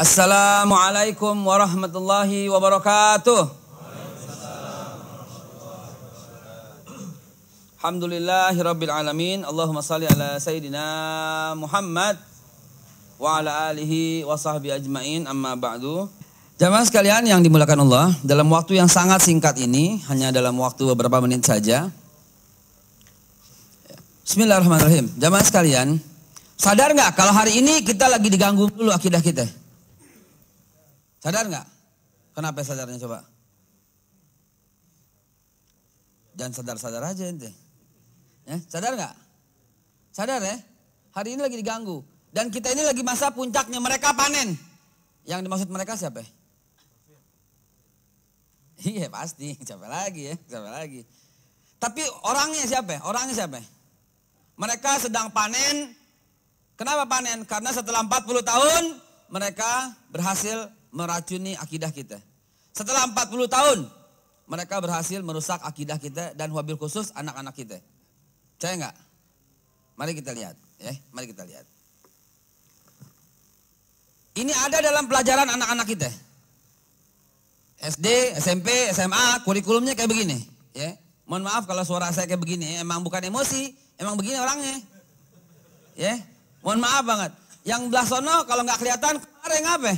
Assalamualaikum warahmatullahi wabarakatuh. Alhamdulillahirabbil alamin. Allahumma salli ala sayyidina Muhammad wa ala alihi wa sahbihi ajmain amma ba'du. Jamaah sekalian yang dimulakan Allah, dalam waktu yang sangat singkat ini, hanya dalam waktu beberapa menit saja. Bismillahirrahmanirrahim. Jamaah sekalian, sadar nggak kalau hari ini kita lagi diganggu dulu akidah kita? Sadar nggak? Kenapa sadarnya coba? Jangan sadar-sadar aja ente. Ya, sadar nggak? Sadar ya? Hari ini lagi diganggu. Dan kita ini lagi masa puncaknya mereka panen. Yang dimaksud mereka siapa? Iya pasti, siapa lagi ya, siapa lagi. Tapi orangnya siapa? Orangnya siapa? Mereka sedang panen. Kenapa panen? Karena setelah 40 tahun mereka berhasil meracuni akidah kita. Setelah 40 tahun mereka berhasil merusak akidah kita dan wabil khusus anak-anak kita. Saya enggak? Mari kita lihat, ya. Mari kita lihat. Ini ada dalam pelajaran anak-anak kita. SD, SMP, SMA, kurikulumnya kayak begini, ya. Mohon maaf kalau suara saya kayak begini, emang bukan emosi, emang begini orangnya. Ya. Mohon maaf banget. Yang belah sono kalau nggak kelihatan, kemarin apa?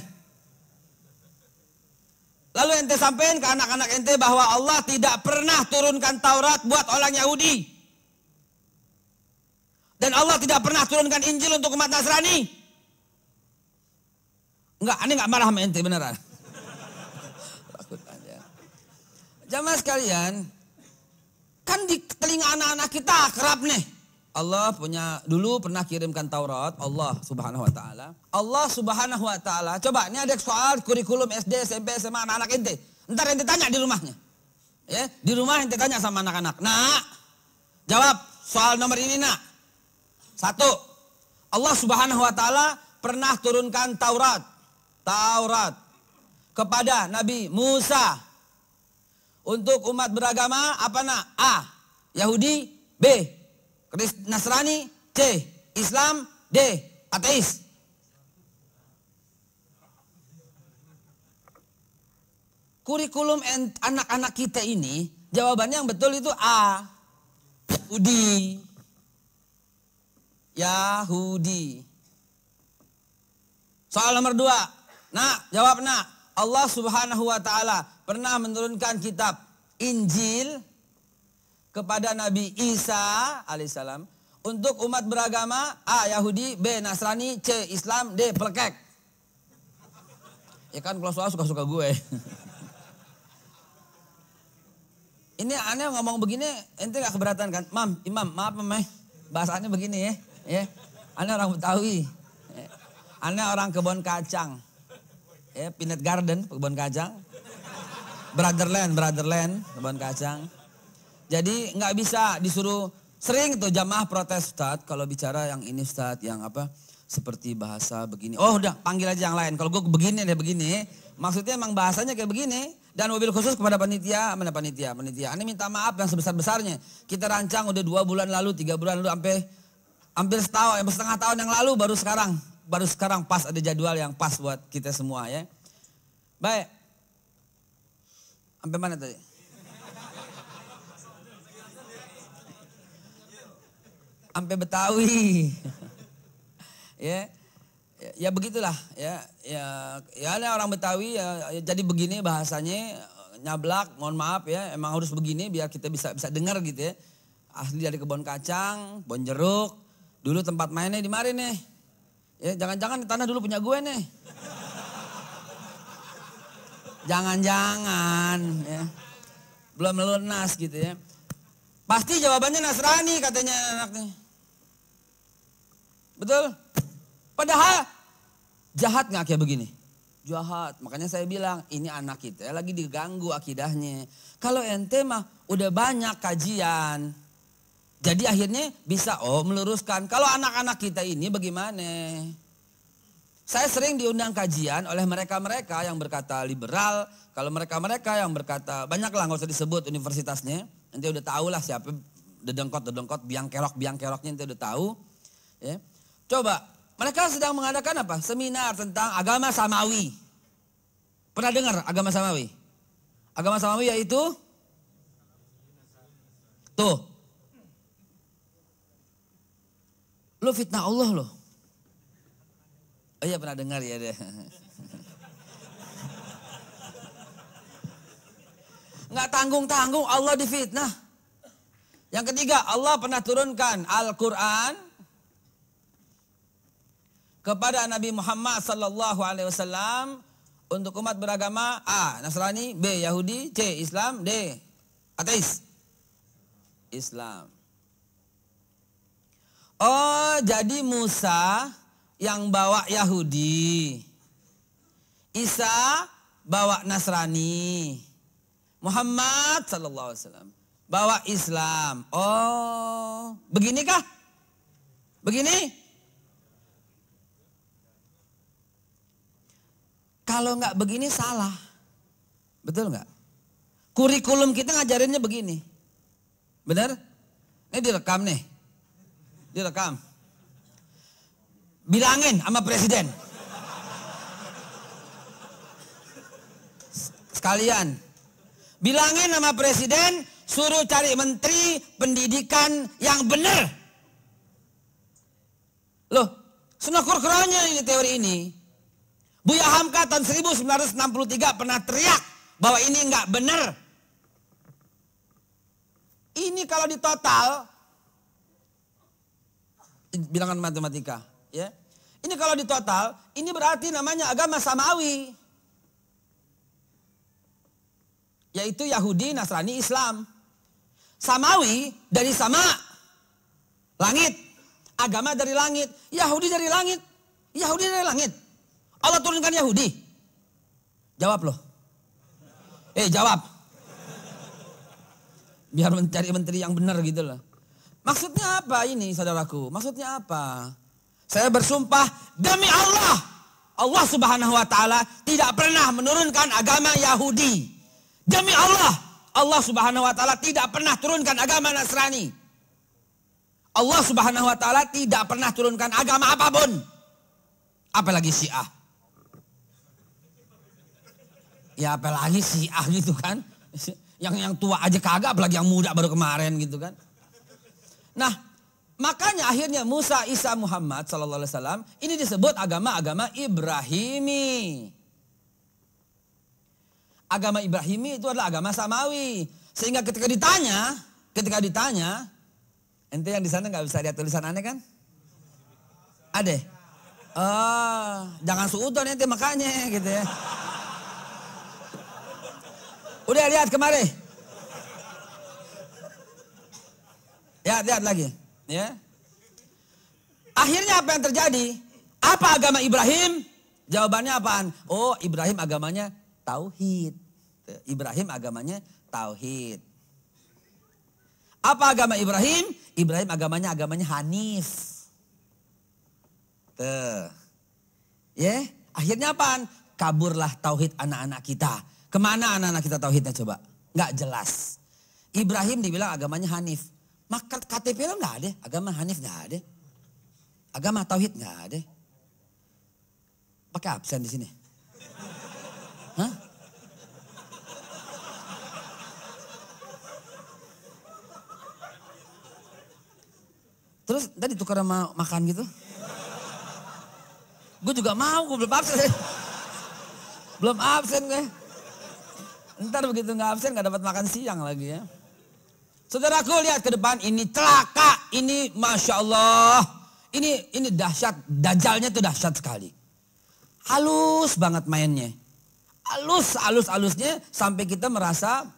Lalu ente sampein ke anak-anak ente bahwa Allah tidak pernah turunkan Taurat buat orang Yahudi. Dan Allah tidak pernah turunkan Injil untuk umat Nasrani. Enggak, ini enggak marah sama ente beneran. Jamaah sekalian, kan di telinga anak-anak kita kerap nih. Allah punya dulu pernah kirimkan Taurat Allah Subhanahu wa taala. Allah Subhanahu wa taala. Coba ini ada soal kurikulum SD, SMP, SMA anak-anak ente. Ntar ente tanya di rumahnya. Ya, di rumah ente tanya sama anak-anak. Nah, jawab soal nomor ini, Nak. Satu. Allah Subhanahu wa taala pernah turunkan Taurat. Taurat kepada Nabi Musa untuk umat beragama apa nak? A. Yahudi, B. Nasrani C. Islam D. Ateis. Kurikulum anak-anak kita ini jawabannya yang betul itu A. Yahudi. Yahudi. Soal nomor dua. Nah, jawab nak. Allah subhanahu wa ta'ala pernah menurunkan kitab Injil kepada Nabi Isa alaihissalam untuk umat beragama A. Yahudi, B. Nasrani, C. Islam, D. Pelekek. Ya kan kalau soal suka-suka gue. Ini aneh ngomong begini, ente gak keberatan kan? Mam, imam, maaf mameh. bahasanya begini ya. ya. Aneh orang Betawi. Ya. Aneh orang kebun kacang. Ya, peanut garden, kebun kacang. Brotherland, brotherland, kebun kacang. Jadi nggak bisa disuruh sering tuh jamaah protes Ustaz kalau bicara yang ini Ustaz yang apa seperti bahasa begini. Oh udah panggil aja yang lain. Kalau gue begini deh begini. Maksudnya emang bahasanya kayak begini. Dan mobil khusus kepada panitia, mana panitia, panitia. Ini minta maaf yang sebesar-besarnya. Kita rancang udah dua bulan lalu, tiga bulan lalu, sampai hampir setahun, hampir setengah tahun yang lalu baru sekarang. Baru sekarang pas ada jadwal yang pas buat kita semua ya. Baik. Sampai mana tadi? sampai Betawi. ya. Ya begitulah ya. Ya ya ada orang Betawi ya, ya jadi begini bahasanya nyablak, mohon maaf ya. Emang harus begini biar kita bisa bisa dengar gitu ya. Asli dari kebun kacang, kebun jeruk. Dulu tempat mainnya di mari nih. Ya jangan-jangan tanah dulu punya gue nih. Jangan-jangan ya. Belum lunas gitu ya. Pasti jawabannya Nasrani katanya anaknya. Betul? Padahal jahat nggak kayak begini? Jahat. Makanya saya bilang ini anak kita lagi diganggu akidahnya. Kalau ente mah udah banyak kajian. Jadi akhirnya bisa oh meluruskan. Kalau anak-anak kita ini bagaimana? Saya sering diundang kajian oleh mereka-mereka yang berkata liberal. Kalau mereka-mereka yang berkata, banyak lah nggak usah disebut universitasnya. Nanti udah tau lah siapa dedengkot-dedengkot, biang kerok-biang keroknya nanti udah tau. Ya. Coba, mereka sedang mengadakan apa? Seminar tentang agama samawi. Pernah dengar agama samawi? Agama samawi yaitu tuh. Lu fitnah Allah loh. Oh iya pernah dengar ya deh. Nggak tanggung-tanggung Allah difitnah. Yang ketiga, Allah pernah turunkan Al-Quran kepada Nabi Muhammad sallallahu alaihi wasallam untuk umat beragama A. Nasrani, B. Yahudi, C. Islam, D. Ateis. Islam. Oh, jadi Musa yang bawa Yahudi. Isa bawa Nasrani. Muhammad sallallahu alaihi wasallam bawa Islam. Oh, beginikah? Begini? Kalau nggak begini salah. Betul nggak? Kurikulum kita ngajarinnya begini. Benar? Ini direkam nih. Direkam. Bilangin sama presiden. Sekalian. Bilangin sama presiden suruh cari menteri pendidikan yang benar. Loh, senokur kurkuranya ini teori ini. Buya Hamka tahun 1963 pernah teriak bahwa ini nggak benar. Ini kalau di total bilangan matematika, ya. Ini kalau di total, ini berarti namanya agama samawi. Yaitu Yahudi, Nasrani, Islam. Samawi dari sama langit. Agama dari langit, Yahudi dari langit, Yahudi dari langit. Allah turunkan Yahudi? Jawab loh. Eh jawab. Biar mencari menteri yang benar gitu loh. Maksudnya apa ini saudaraku? Maksudnya apa? Saya bersumpah demi Allah. Allah subhanahu wa ta'ala tidak pernah menurunkan agama Yahudi. Demi Allah. Allah subhanahu wa ta'ala tidak pernah turunkan agama Nasrani. Allah subhanahu wa ta'ala tidak pernah turunkan agama apapun. Apalagi syiah. Ya apalagi si ah gitu kan. Yang yang tua aja kagak apalagi yang muda baru kemarin gitu kan. Nah makanya akhirnya Musa, Isa, Muhammad Shallallahu Alaihi Wasallam ini disebut agama-agama Ibrahimi. Agama Ibrahimi itu adalah agama Samawi. Sehingga ketika ditanya, ketika ditanya, ente yang di sana nggak bisa lihat tulisan aneh kan? Ade. oh, jangan suudon ente makanya gitu ya. Udah lihat kemari. Ya, lihat lagi. Ya. Akhirnya apa yang terjadi? Apa agama Ibrahim? Jawabannya apaan? Oh, Ibrahim agamanya tauhid. Ibrahim agamanya tauhid. Apa agama Ibrahim? Ibrahim agamanya agamanya Hanif. Tuh. Ya, akhirnya apaan? Kaburlah tauhid anak-anak kita. Kemana anak-anak kita tauhidnya coba? Gak jelas. Ibrahim dibilang agamanya Hanif. Maka KTP lo nggak ada, agama Hanif nggak ada. Agama Tauhid nggak ada. Pakai absen di sini. Hah? Terus tadi tukar sama makan gitu. Gue juga mau, gue belum absen. belum absen gue. Ntar begitu nggak absen nggak dapat makan siang lagi ya. Saudaraku lihat ke depan ini celaka, ini masya Allah, ini ini dahsyat, dajalnya tuh dahsyat sekali. Halus banget mainnya, halus halus halusnya sampai kita merasa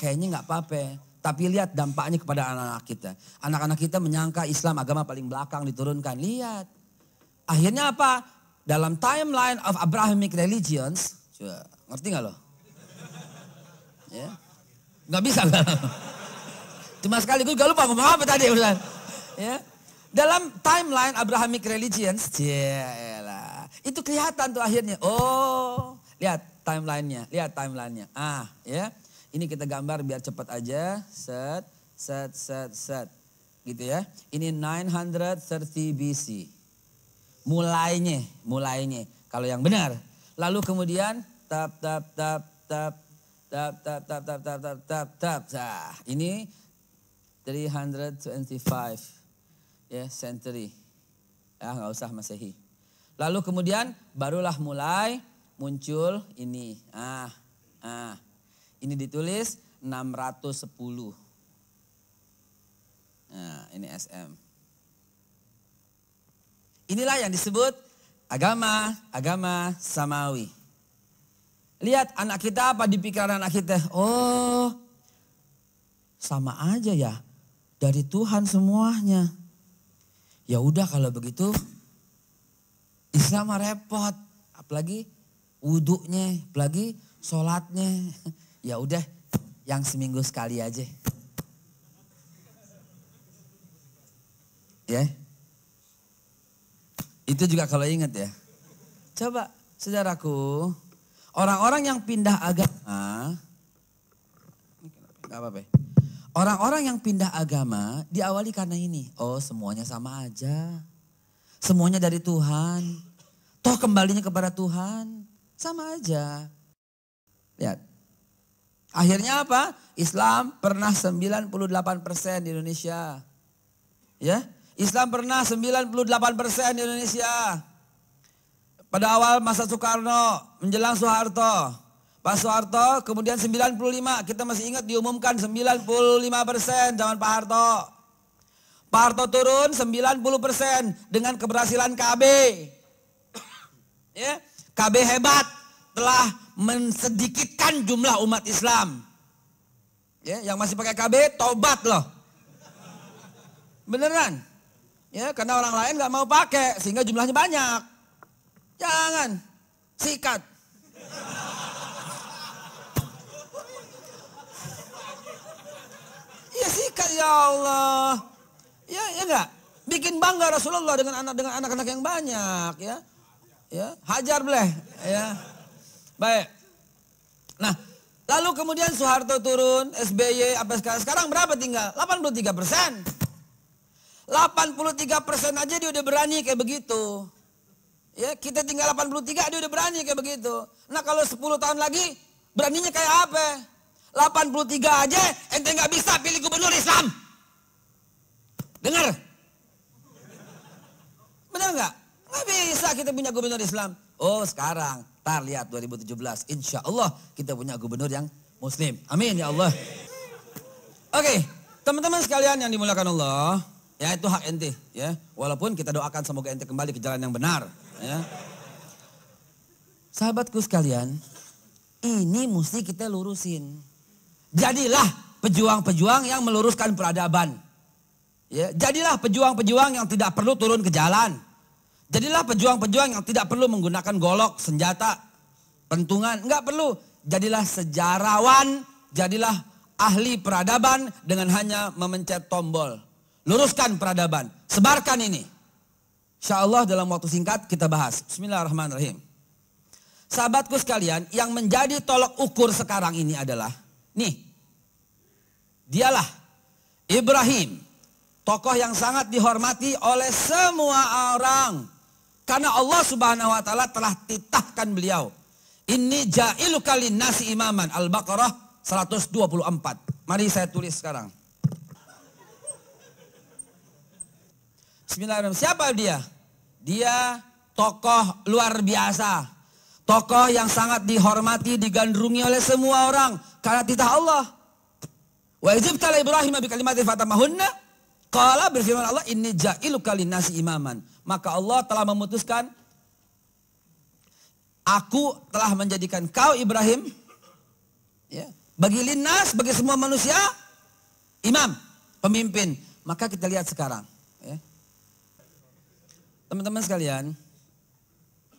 kayaknya nggak apa-apa. Tapi lihat dampaknya kepada anak-anak kita. Anak-anak kita menyangka Islam agama paling belakang diturunkan. Lihat. Akhirnya apa? Dalam timeline of Abrahamic religions. ngerti gak loh? Ya. Gak bisa gak Cuma sekali gue gak lupa ngomong apa tadi Ya. Dalam timeline Abrahamic religions, jelah. Itu kelihatan tuh akhirnya. Oh, lihat timelinenya, lihat timelinenya. Ah, ya. Ini kita gambar biar cepat aja. Set, set, set, set. Gitu ya. Ini 930 BC. Mulainya, mulainya. Kalau yang benar. Lalu kemudian tap tap tap tap tap tap tap tap tap tap tap tap tap ini 325 ya yeah, century ya nggak usah masehi lalu kemudian barulah mulai muncul ini ah ah ini ditulis 610 nah ini SM inilah yang disebut agama agama samawi Lihat anak kita apa di pikiran anak kita. Oh sama aja ya dari Tuhan semuanya. Ya udah kalau begitu Islam repot. Apalagi wudhunya, apalagi sholatnya. Ya udah yang seminggu sekali aja. Ya. Itu juga kalau ingat ya. Coba saudaraku, Orang-orang yang pindah agama, nggak apa-apa. Ya. Orang-orang yang pindah agama diawali karena ini. Oh semuanya sama aja. Semuanya dari Tuhan. Toh kembalinya kepada Tuhan. Sama aja. Lihat. Akhirnya apa? Islam pernah 98% persen di Indonesia. Ya, Islam pernah 98% persen di Indonesia. Pada awal masa Soekarno, menjelang Soeharto. Pak Soeharto kemudian 95, kita masih ingat diumumkan 95 persen zaman Pak Harto. Pak Harto turun 90 persen dengan keberhasilan KB. ya, KB hebat telah mensedikitkan jumlah umat Islam. Ya, yang masih pakai KB tobat loh. Beneran. Ya, karena orang lain nggak mau pakai sehingga jumlahnya banyak. Jangan. Sikat. Ya sikat ya Allah. Ya, ya enggak. Bikin bangga Rasulullah dengan anak dengan anak-anak yang banyak ya. Ya, hajar bleh ya. Baik. Nah, lalu kemudian Soeharto turun, SBY apa sekarang? Sekarang berapa tinggal? 83 persen. 83 persen aja dia udah berani kayak begitu. Ya, kita tinggal 83 dia udah berani kayak begitu. Nah, kalau 10 tahun lagi beraninya kayak apa? 83 aja ente nggak bisa pilih gubernur Islam. Dengar? Benar nggak? Nggak bisa kita punya gubernur Islam. Oh sekarang, tar lihat 2017. Insya Allah kita punya gubernur yang muslim. Amin ya Allah. Oke, okay, teman-teman sekalian yang dimulakan Allah. Ya itu hak ente ya. Walaupun kita doakan semoga ente kembali ke jalan yang benar. Ya. Sahabatku sekalian, ini mesti kita lurusin. Jadilah pejuang-pejuang yang meluruskan peradaban. Ya, jadilah pejuang-pejuang yang tidak perlu turun ke jalan. Jadilah pejuang-pejuang yang tidak perlu menggunakan golok, senjata, pentungan, nggak perlu. Jadilah sejarawan, jadilah ahli peradaban dengan hanya memencet tombol. Luruskan peradaban, sebarkan ini. Insya Allah dalam waktu singkat kita bahas. Bismillahirrahmanirrahim. Sahabatku sekalian, yang menjadi tolok ukur sekarang ini adalah, nih, dialah Ibrahim. Tokoh yang sangat dihormati oleh semua orang. Karena Allah subhanahu wa ta'ala telah titahkan beliau. Ini ja'ilu kali nasi imaman. Al-Baqarah 124. Mari saya tulis sekarang. Bismillahirrahmanirrahim. Siapa dia? Dia tokoh luar biasa. Tokoh yang sangat dihormati, digandrungi oleh semua orang. Karena titah Allah. Wa izibtala Ibrahim abi kalimati fatamahunna. Kala berfirman Allah, ini ja'ilu nasi imaman. Maka Allah telah memutuskan, aku telah menjadikan kau Ibrahim, ya, bagi linnas, bagi semua manusia, imam, pemimpin. Maka kita lihat sekarang. Teman-teman sekalian,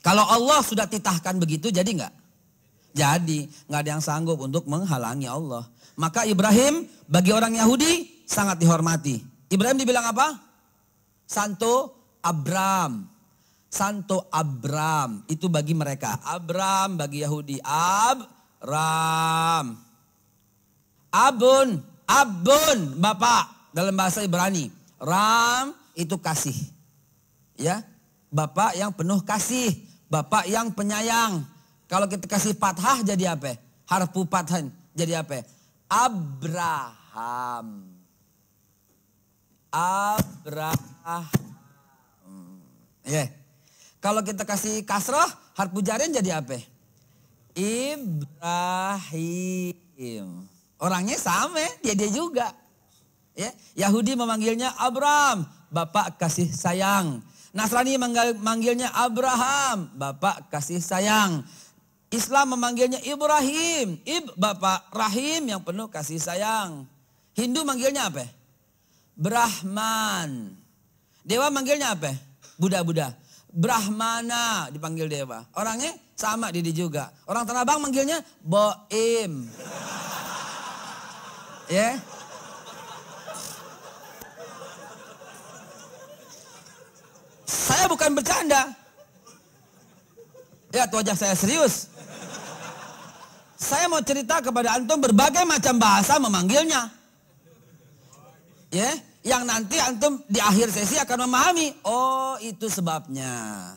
kalau Allah sudah titahkan begitu jadi enggak? Jadi enggak ada yang sanggup untuk menghalangi Allah. Maka Ibrahim bagi orang Yahudi sangat dihormati. Ibrahim dibilang apa? Santo Abram. Santo Abram itu bagi mereka. Abram bagi Yahudi. Abram. Abun. Abun Bapak dalam bahasa Ibrani. Ram itu kasih ya Bapak yang penuh kasih, Bapak yang penyayang. Kalau kita kasih fathah jadi apa? Harfu fathah jadi apa? Abraham. Abraham. Ya. Yeah. Kalau kita kasih kasroh, harfu jarin jadi apa? Ibrahim. Orangnya sama, dia dia juga. Ya, yeah. Yahudi memanggilnya Abraham, bapak kasih sayang. Nasrani manggilnya Abraham, Bapak kasih sayang. Islam memanggilnya Ibrahim, Ib Bapak Rahim yang penuh kasih sayang. Hindu manggilnya apa? Brahman. Dewa manggilnya apa? Buddha-Buddha. Brahmana dipanggil dewa. Orangnya sama Didi juga. Orang Tanah Abang manggilnya Boim. Ya. Yeah. Saya bukan bercanda. Lihat ya, wajah saya serius. Saya mau cerita kepada antum berbagai macam bahasa memanggilnya. Ya, yang nanti antum di akhir sesi akan memahami. Oh, itu sebabnya.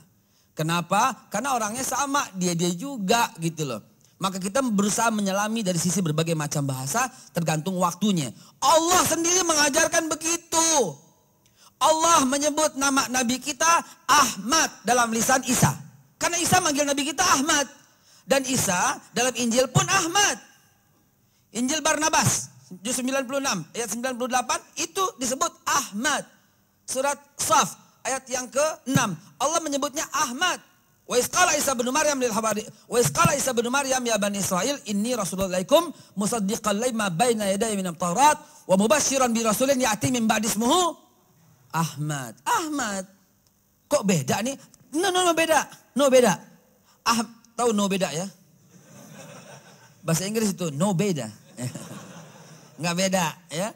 Kenapa? Karena orangnya sama, dia-dia juga gitu loh. Maka kita berusaha menyelami dari sisi berbagai macam bahasa tergantung waktunya. Allah sendiri mengajarkan begitu. Allah menyebut nama Nabi kita Ahmad dalam lisan Isa. Karena Isa manggil Nabi kita Ahmad. Dan Isa dalam Injil pun Ahmad. Injil Barnabas, 96, ayat 98, itu disebut Ahmad. Surat Saf, ayat yang ke-6. Allah menyebutnya Ahmad. Wa isqala Isa bin Maryam lil hawari wa isqala Isa bin Maryam ya bani Israel. inni rasulullah ilaikum musaddiqan lima baina yadayya minam Taurat wa mubashiran bi rasulin ya'ti min badismuhu Ahmad. Ahmad. Kok beda nih? No, no, no beda. No beda. Ah, tahu no beda ya? Bahasa Inggris itu no beda. Nggak beda ya.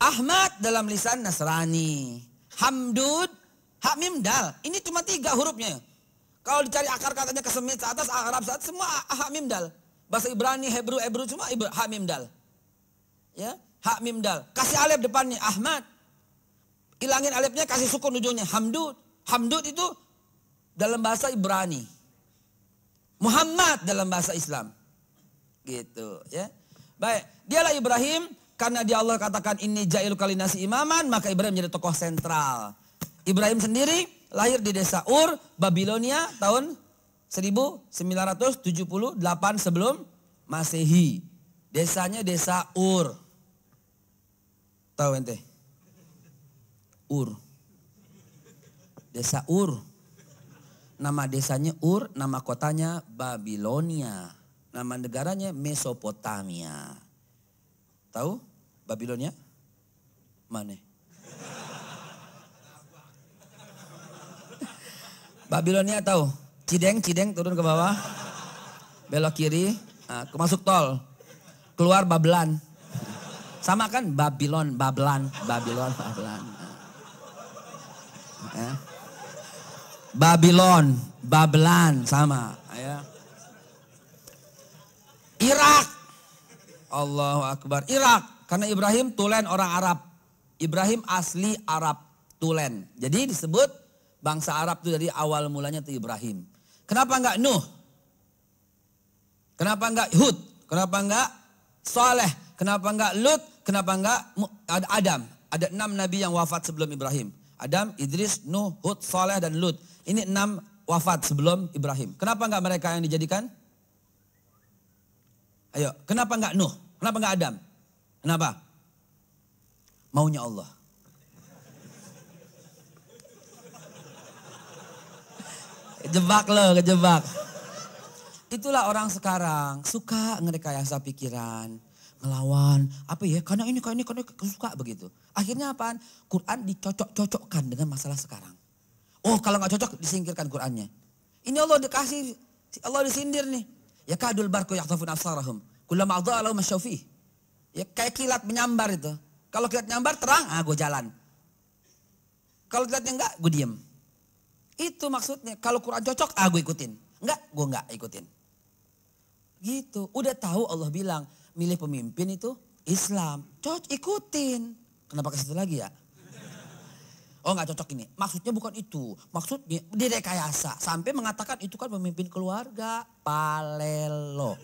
Ahmad dalam lisan Nasrani. Hamdud, Hamim dal. Ini cuma tiga hurufnya. Kalau dicari akar katanya ke Semit atas, Arab saat semua Hamim dal. Bahasa Ibrani, Hebrew, Hebrew cuma Hamim dal. Ya, Hamim dal. Kasih alif depannya Ahmad. Hilangin alifnya kasih sukun ujungnya. Hamdud. Hamdud itu dalam bahasa Ibrani. Muhammad dalam bahasa Islam. Gitu ya. Baik, dialah Ibrahim karena dia Allah katakan ini jail kalinasi imaman, maka Ibrahim jadi tokoh sentral. Ibrahim sendiri lahir di desa Ur, Babilonia tahun 1978 sebelum Masehi. Desanya desa Ur. Tahu ente? Ur. Desa Ur. Nama desanya Ur, nama kotanya Babilonia. Nama negaranya Mesopotamia. Tahu Babilonia? Mana? Babilonia tahu? Cideng, Cideng turun ke bawah. Belok kiri, ah, ke masuk tol. Keluar Babelan. Sama kan Babilon, Babelan, Babilon, Babelan. Ya. Babylon, Babelan sama. Ya. Irak. Allahu Akbar. Irak. Karena Ibrahim tulen orang Arab. Ibrahim asli Arab tulen. Jadi disebut bangsa Arab itu dari awal mulanya itu Ibrahim. Kenapa enggak Nuh? Kenapa enggak Hud? Kenapa enggak Saleh? Kenapa enggak Lut? Kenapa enggak Adam? Ada enam nabi yang wafat sebelum Ibrahim. Adam, Idris, Nuh, Hud, Saleh, dan Lut. Ini enam wafat sebelum Ibrahim. Kenapa nggak mereka yang dijadikan? Ayo, kenapa nggak Nuh? Kenapa nggak Adam? Kenapa? Maunya Allah. Kejebak loh, kejebak. Itulah orang sekarang suka ngerekayasa pikiran, ngelawan, apa ya, karena ini, karena ini, karena ini, suka begitu. Akhirnya apa? Quran dicocok-cocokkan dengan masalah sekarang. Oh kalau nggak cocok disingkirkan Qurannya. Ini Allah dikasih, Allah disindir nih. Ya kadul barku yahtafun absarahum. Allah adha'alahu masyawfih. Ya kayak kilat menyambar itu. Kalau kilat menyambar terang, ah gue jalan. Kalau kilatnya enggak, gue diem. Itu maksudnya. Kalau Quran cocok, ah gue ikutin. Enggak, gue enggak ikutin. Gitu. Udah tahu Allah bilang, milih pemimpin itu Islam. Cocok, ikutin. Kenapa ke situ lagi ya? Oh nggak cocok ini. Maksudnya bukan itu. Maksudnya direkayasa. Sampai mengatakan itu kan pemimpin keluarga. Palelo.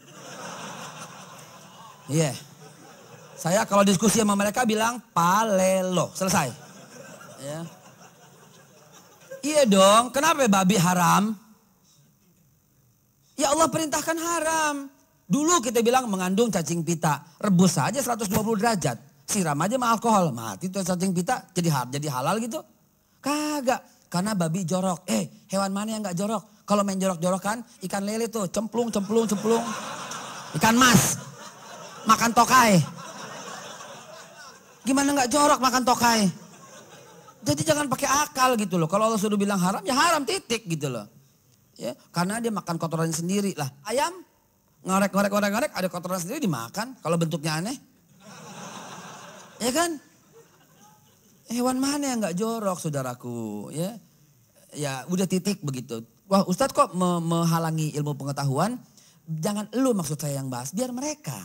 Iya. Yeah. Saya kalau diskusi sama mereka bilang palelo. Selesai. Iya Yeah. Iya dong. Kenapa ya babi haram? Ya Allah perintahkan haram. Dulu kita bilang mengandung cacing pita. Rebus saja 120 derajat. Siram aja mah alkohol, mati tuh cacing pita jadi hal, jadi halal gitu. Kagak, karena babi jorok. Eh, hewan mana yang gak jorok? Kalau main jorok-jorokan, ikan lele tuh cemplung, cemplung, cemplung. Ikan mas, makan tokai. Gimana gak jorok makan tokai? Jadi jangan pakai akal gitu loh. Kalau Allah suruh bilang haram, ya haram titik gitu loh. Ya, karena dia makan kotoran sendiri lah. Ayam ngorek ngorek ngorek ngorek ada kotoran sendiri dimakan kalau bentuknya aneh Ya kan? Hewan mana yang nggak jorok saudaraku? Ya, ya udah titik begitu. Wah Ustadz kok me menghalangi ilmu pengetahuan? Jangan lu maksud saya yang bahas, biar mereka.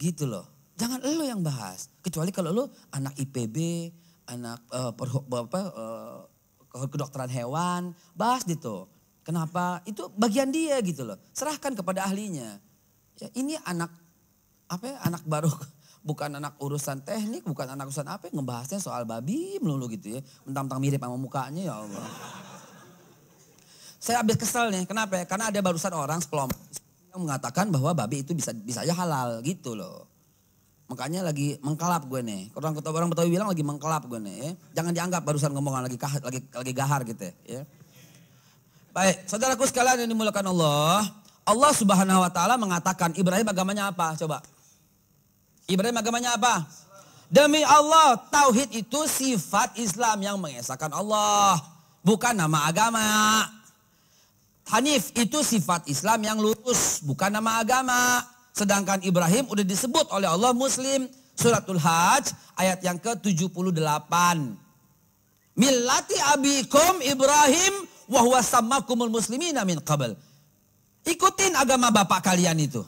Gitu loh. Jangan lu yang bahas. Kecuali kalau lu anak IPB, anak uh, eh, per, apa, uh, kedokteran hewan, bahas gitu. Kenapa? Itu bagian dia gitu loh. Serahkan kepada ahlinya. Ya, ini anak apa ya, anak baru bukan anak urusan teknik, bukan anak urusan apa, ngebahasnya soal babi melulu gitu ya. Mentang-mentang mirip sama mukanya ya Allah. Saya habis kesel nih, kenapa ya? Karena ada barusan orang sekelompok yang mengatakan bahwa babi itu bisa bisa aja halal gitu loh. Makanya lagi mengkelap gue nih. Orang kota orang Betawi bilang lagi mengkelap gue nih. Ya. Jangan dianggap barusan ngomongan lagi kah, lagi lagi gahar gitu ya. ya. Baik, saudaraku sekalian yang dimulakan Allah. Allah Subhanahu wa taala mengatakan Ibrahim agamanya apa? Coba. Ibrahim agamanya apa? Demi Allah, tauhid itu sifat Islam yang mengesahkan Allah, bukan nama agama. Hanif itu sifat Islam yang lurus, bukan nama agama. Sedangkan Ibrahim udah disebut oleh Allah Muslim. Suratul Hajj ayat yang ke-78. Millati abikum Ibrahim wa huwa sammakumul muslimina min Ikutin agama bapak kalian itu.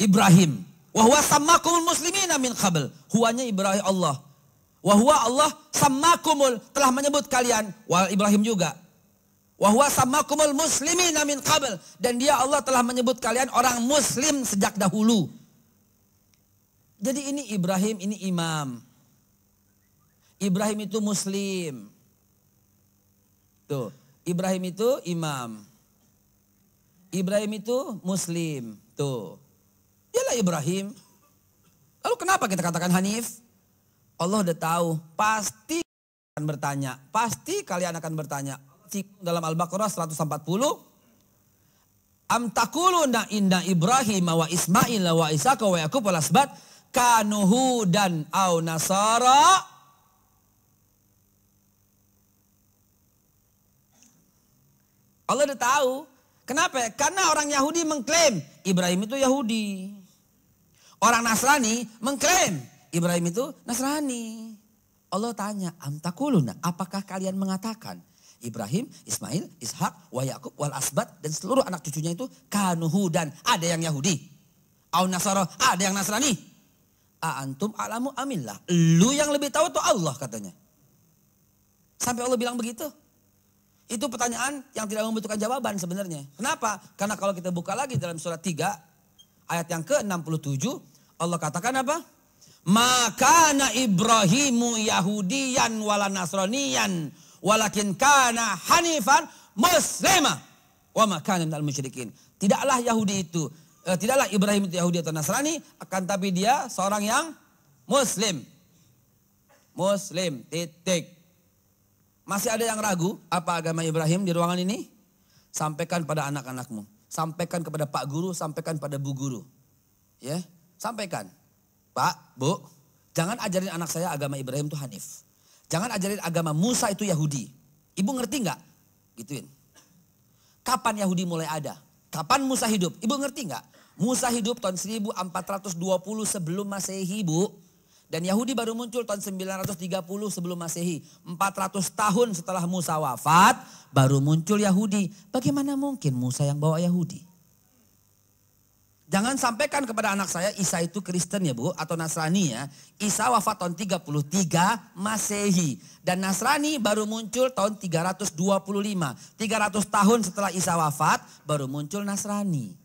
Ibrahim. Wahwa samakumul muslimina min qabl. Huanya Ibrahim Allah. Wahwa Allah samakumul telah menyebut kalian. Wah Ibrahim juga. Wahwa samakumul muslimina min qabl. Dan dia Allah telah menyebut kalian orang muslim sejak dahulu. Jadi ini Ibrahim, ini imam. Ibrahim itu muslim. Tuh, Ibrahim itu imam. Ibrahim itu muslim. Tuh. Ialah Ibrahim. Lalu kenapa kita katakan Hanif? Allah udah tahu, pasti akan bertanya, pasti kalian akan bertanya. Dalam Al-Baqarah 140, Am takuluna inna Ibrahim wa Ismail wa Isaka wa Yaqub wa Lasbat kanuhu dan au nasara Allah udah tahu. Kenapa? Karena orang Yahudi mengklaim Ibrahim itu Yahudi. Orang Nasrani mengklaim Ibrahim itu Nasrani. Allah tanya, amtakuluna, apakah kalian mengatakan Ibrahim, Ismail, Ishak, wa wal Asbat dan seluruh anak cucunya itu kanuhu dan ada yang Yahudi. Au Nasara, ada yang Nasrani. A antum alamu amillah. Lu yang lebih tahu tuh Allah katanya. Sampai Allah bilang begitu. Itu pertanyaan yang tidak membutuhkan jawaban sebenarnya. Kenapa? Karena kalau kita buka lagi dalam surat 3 ayat yang ke-67 Allah katakan apa? Maka na Ibrahimu Yahudiyan wala Nasraniyan walakin kana hanifan muslima wa makana minal musyrikin. Tidaklah Yahudi itu, eh, tidaklah Ibrahim itu Yahudi atau Nasrani, akan tapi dia seorang yang muslim. Muslim, titik. Masih ada yang ragu apa agama Ibrahim di ruangan ini? Sampaikan pada anak-anakmu, sampaikan kepada Pak Guru, sampaikan pada Bu Guru. Ya. Yeah? Sampaikan, Pak, Bu, jangan ajarin anak saya agama Ibrahim itu Hanif. Jangan ajarin agama Musa itu Yahudi. Ibu ngerti nggak? Gituin. Kapan Yahudi mulai ada? Kapan Musa hidup? Ibu ngerti nggak? Musa hidup tahun 1420 sebelum Masehi, Bu. Dan Yahudi baru muncul tahun 930 sebelum Masehi. 400 tahun setelah Musa wafat, baru muncul Yahudi. Bagaimana mungkin Musa yang bawa Yahudi? Jangan sampaikan kepada anak saya Isa itu Kristen ya Bu atau Nasrani ya. Isa wafat tahun 33 Masehi dan Nasrani baru muncul tahun 325. 300 tahun setelah Isa wafat baru muncul Nasrani.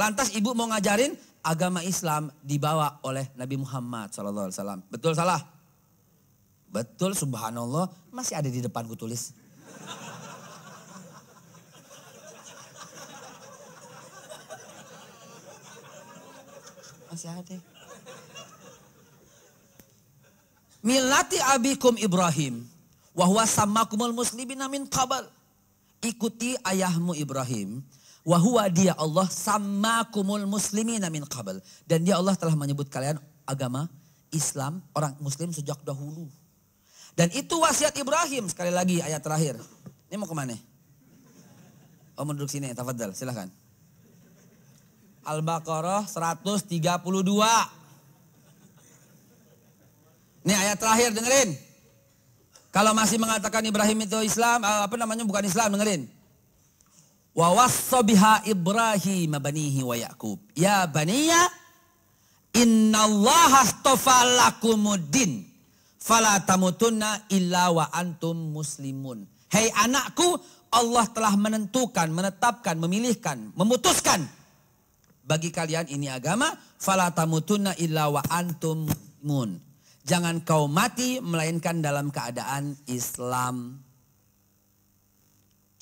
Lantas ibu mau ngajarin agama Islam dibawa oleh Nabi Muhammad SAW. Betul salah? Betul subhanallah masih ada di depanku tulis. nasihatnya. Milati abikum Ibrahim. Wahwa samakumul muslimin amin kabal. Ikuti ayahmu Ibrahim. Wahwa dia Allah samakumul muslimin amin kabal. Dan dia Allah telah menyebut kalian agama Islam, orang muslim sejak dahulu. Dan itu wasiat Ibrahim. Sekali lagi ayat terakhir. Ini mau kemana? Oh duduk sini, tafadhal silahkan. Al-Baqarah 132. Ini ayat terakhir dengerin. Kalau masih mengatakan Ibrahim itu Islam, eh, apa namanya bukan Islam dengerin. Wa wassabiha Ibrahim abanihi wa Yaqub. Ya baniya innallaha astafa lakumuddin fala tamutunna illa wa antum muslimun. Hei anakku, Allah telah menentukan, menetapkan, memilihkan, memutuskan bagi kalian ini agama fala tamutunna illa wa antum mun. Jangan kau mati melainkan dalam keadaan Islam.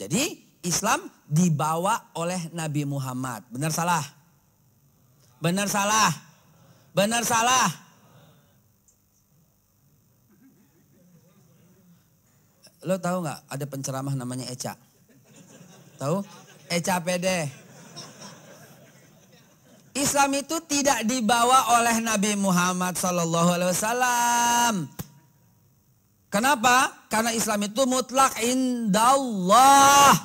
Jadi Islam dibawa oleh Nabi Muhammad. Benar salah? Benar salah? Benar salah? Lo tahu nggak ada penceramah namanya Eca? Tahu? Eca pede. Islam itu tidak dibawa oleh Nabi Muhammad Sallallahu Alaihi Wasallam. Kenapa? Karena Islam itu mutlak indallah.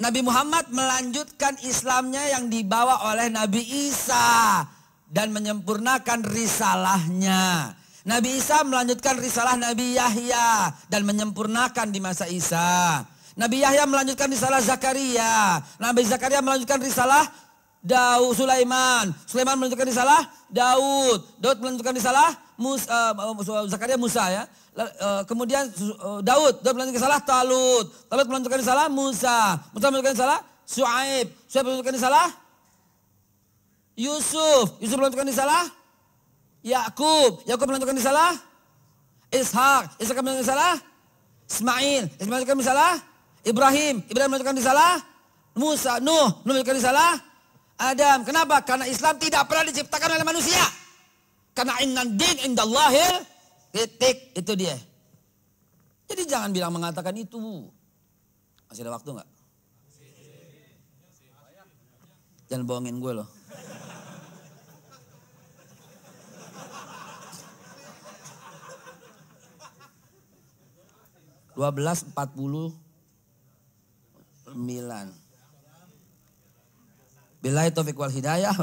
Nabi Muhammad melanjutkan Islamnya yang dibawa oleh Nabi Isa dan menyempurnakan risalahnya. Nabi Isa melanjutkan risalah Nabi Yahya dan menyempurnakan di masa Isa. Nabi Yahya melanjutkan risalah Zakaria. Nabi Zakaria melanjutkan risalah Daud Sulaiman. Sulaiman menentukan di salah Daud. Daud menentukan di salah Musa, uh, Zakaria Musa ya. Uh, kemudian uh, Daud, Daud menentukan di salah Talut. Talut menentukan di salah Musa. Musa menentukan di salah Suaib. Suaib menentukan di salah Yusuf. Yusuf menentukan di salah Yakub. Yakub menentukan di salah Ishak. Ishak menentukan di salah Ismail. Ismail menentukan di salah Ibrahim. Ibrahim menentukan di salah Musa. Nuh. Nuh menentukan di salah Adam. Kenapa? Karena Islam tidak pernah diciptakan oleh manusia. Karena innan din indallahil titik itu dia. Jadi jangan bilang mengatakan itu. Masih ada waktu nggak? Jangan bohongin gue loh. Dua belas empat puluh sembilan. Bilai taufik wal hidayah.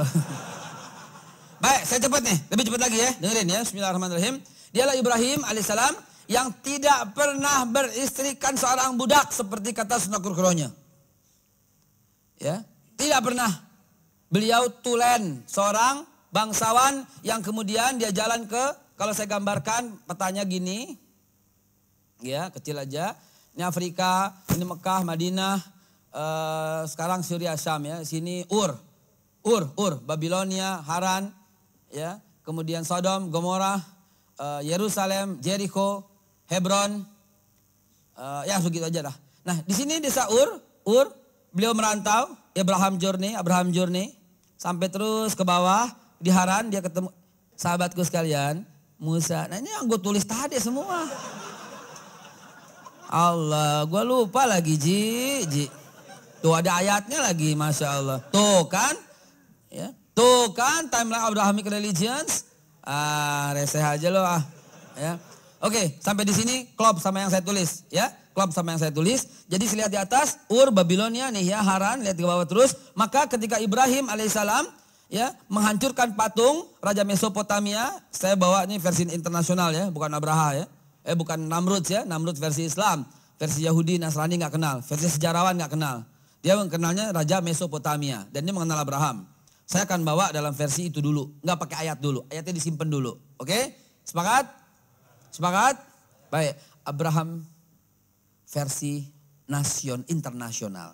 Baik, saya cepat nih. Lebih cepat lagi ya. Dengerin ya. Bismillahirrahmanirrahim. Dialah Ibrahim alaihissalam yang tidak pernah beristrikan seorang budak seperti kata sunnah Kronya. Ya, tidak pernah. Beliau tulen seorang bangsawan yang kemudian dia jalan ke kalau saya gambarkan petanya gini. Ya, kecil aja. Ini Afrika, ini Mekah, Madinah, Eh, sekarang Syria Syam ya, sini Ur. Ur, Ur, Babilonia, Haran, ya, kemudian Sodom, Gomora, uh, eh, Yerusalem, Jericho, Hebron. Uh, ya begitu aja lah Nah, di sini desa Ur, Ur, beliau merantau, Abraham Journey, Abraham Journey, sampai terus ke bawah, di Haran dia ketemu sahabatku sekalian, Musa. Nah ini yang gue tulis tadi semua. Allah, gue lupa lagi Ji. Ji. Tuh ada ayatnya lagi, Masya Allah. Tuh kan. Ya. Tuh kan, timeline Abrahamic religions. Ah, reseh aja loh ah. Ya. Oke, sampai di sini klop sama yang saya tulis. Ya, klop sama yang saya tulis. Jadi lihat di atas, Ur, Babilonia, nih ya, Haran, lihat ke bawah terus. Maka ketika Ibrahim alaihissalam ya menghancurkan patung Raja Mesopotamia, saya bawa ini versi internasional ya, bukan Abraha ya. Eh bukan Namrud ya, Namrud versi Islam. Versi Yahudi, Nasrani nggak kenal. Versi sejarawan nggak kenal. Dia mengenalnya Raja Mesopotamia dan dia mengenal Abraham. Saya akan bawa dalam versi itu dulu, nggak pakai ayat dulu, ayatnya disimpan dulu. Oke? Sepakat? Sepakat? Baik, Abraham versi nasion internasional.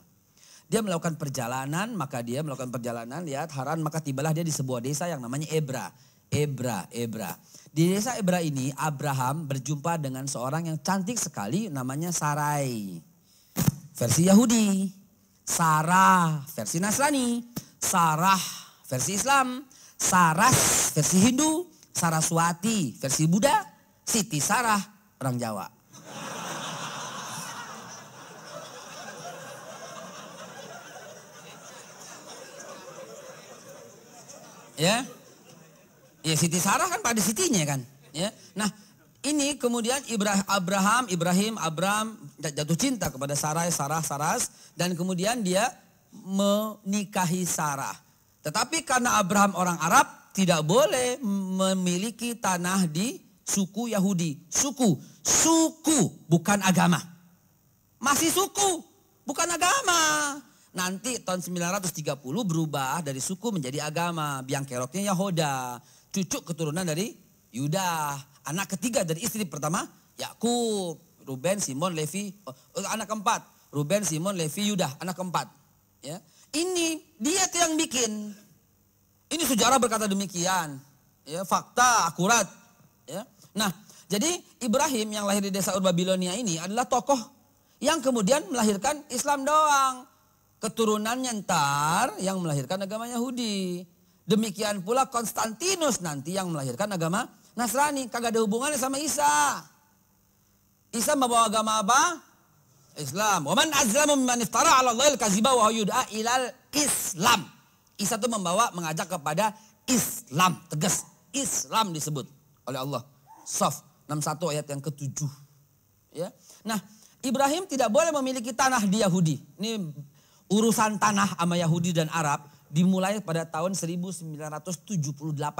Dia melakukan perjalanan, maka dia melakukan perjalanan, lihat Haran, maka tibalah dia di sebuah desa yang namanya Ebra. Ebra, Ebra. Di desa Ebra ini Abraham berjumpa dengan seorang yang cantik sekali namanya Sarai. Versi Yahudi. Sarah versi Nasrani, Sarah versi Islam, Saras versi Hindu, Saraswati versi Buddha, Siti Sarah orang Jawa. ya. Ya Siti Sarah kan pada sitinya kan. Ya. Nah, ini kemudian Ibrahim, Abraham, Ibrahim, Abraham jatuh cinta kepada Sarai, Sarah, Saras. Dan kemudian dia menikahi Sarah. Tetapi karena Abraham orang Arab tidak boleh memiliki tanah di suku Yahudi. Suku, suku bukan agama. Masih suku, bukan agama. Nanti tahun 930 berubah dari suku menjadi agama. Biang keroknya Yahuda, cucuk keturunan dari Yudah. Anak ketiga dari istri pertama Yakub, Ruben, Simon, Levi, oh, anak keempat. Ruben, Simon, Levi, Yudah, anak keempat. Ya. Ini dia tuh yang bikin. Ini sejarah berkata demikian. Ya, fakta akurat. Ya. Nah, jadi Ibrahim yang lahir di desa Ur Babilonia ini adalah tokoh yang kemudian melahirkan Islam doang. Keturunannya ntar yang melahirkan agama Yahudi. Demikian pula Konstantinus nanti yang melahirkan agama Nasrani kagak ada hubungannya sama Isa. Isa membawa agama apa? Islam. Waman azlamu mimman iftara ala Allahil kaziba wa yud'a ilal Islam. Isa itu membawa mengajak kepada Islam. Tegas. Islam disebut oleh Allah. Sof 61 ayat yang ke-7. Ya. Nah, Ibrahim tidak boleh memiliki tanah di Yahudi. Ini urusan tanah sama Yahudi dan Arab dimulai pada tahun 1978